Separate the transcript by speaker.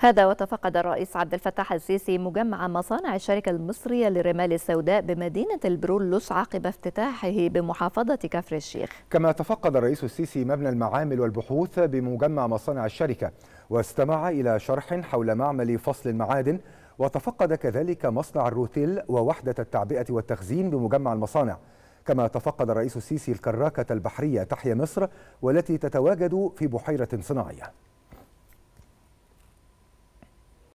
Speaker 1: هذا وتفقد الرئيس عبد الفتاح السيسي مجمع مصانع الشركة المصرية للرمال السوداء بمدينة البرولوس عقب افتتاحه بمحافظة كفر الشيخ
Speaker 2: كما تفقد الرئيس السيسي مبنى المعامل والبحوث بمجمع مصانع الشركة واستمع إلى شرح حول معمل فصل المعادن وتفقد كذلك مصنع الروتيل ووحدة التعبئة والتخزين بمجمع المصانع كما تفقد الرئيس السيسي الكراكة البحرية تحيا مصر والتي تتواجد في بحيرة صناعية